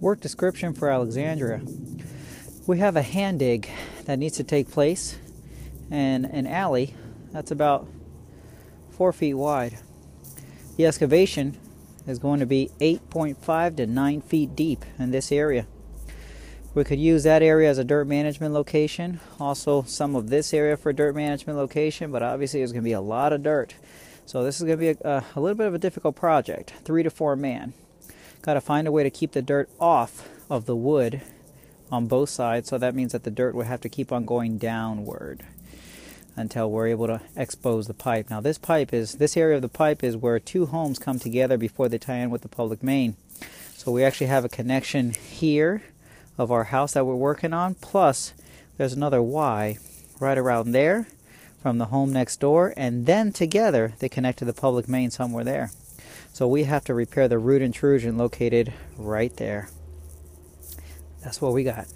Work description for Alexandria. We have a hand dig that needs to take place and an alley that's about four feet wide. The excavation is going to be 8.5 to 9 feet deep in this area. We could use that area as a dirt management location, also some of this area for dirt management location, but obviously there's going to be a lot of dirt. So this is going to be a, a, little bit of a difficult project, three to four man. Got to find a way to keep the dirt off of the wood on both sides. So that means that the dirt would have to keep on going downward until we're able to expose the pipe. Now this pipe is, this area of the pipe is where two homes come together before they tie in with the public main. So we actually have a connection here of our house that we're working on. Plus there's another Y right around there from the home next door. And then together they connect to the public main somewhere there. So we have to repair the root intrusion located right there. That's what we got.